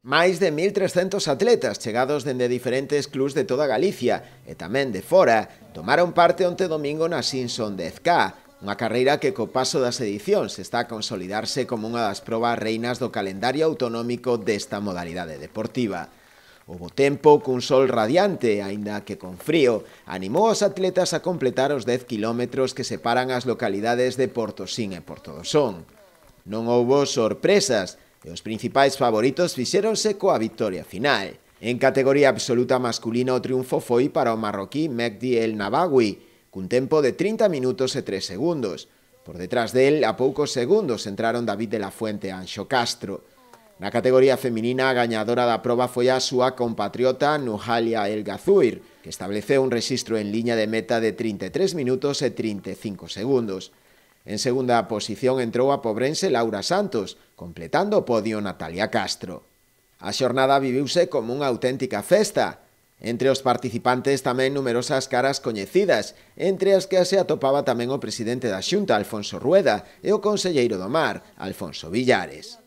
Máis de 1.300 atletas chegados dende diferentes clubs de toda Galicia e tamén de fora tomaron parte onte domingo na Simpson 10K, unha carreira que co paso das edicións está a consolidarse como unha das probas reinas do calendario autonómico desta modalidade deportiva. Houbo tempo cun sol radiante, aínda que con frío, animou aos atletas a completar os 10 kilómetros que separan as localidades de Porto Sin e Porto do Son. Non houbo sorpresas, e os principais favoritos fixéronse coa victoria final. En categoría absoluta masculina o triunfo foi para o marroquí Mehdi El Nabawi, cun tempo de 30 minutos e 3 segundos. Por detrás del, a poucos segundos, entraron David de la Fuente e Anxo Castro. Na categoría feminina, a gañadora da proba foi a súa compatriota Nuhalia El Gazuir, que estableceu un rexistro en liña de meta de 33 minutos e 35 segundos. En segunda posición entrou a pobrense Laura Santos, completando o podio Natalia Castro. A xornada viviuse como unha auténtica festa, Entre os participantes tamén numerosas caras coñecidas, entre as que se atopaba tamén o presidente da Xunta, Alfonso Rueda, e o conselleiro do Mar, Alfonso Villares.